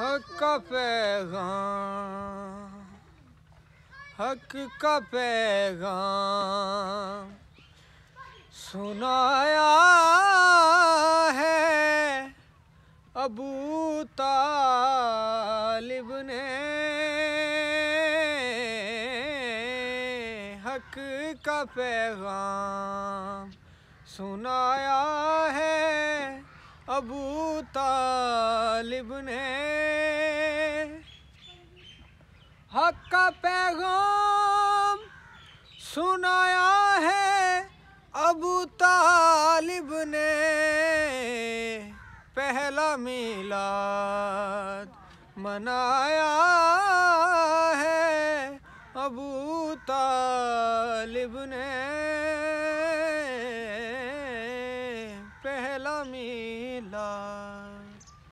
हक का पैगाम हक का पैगाम सुनाया है अबू तालिब ने हक का पैगाम सुनाया है अबू तालिब ने हक का पैगाम सुनाया है अबू तालिब ने पहला मिलाद मनाया है अबू तालिब ने पहला मिलाद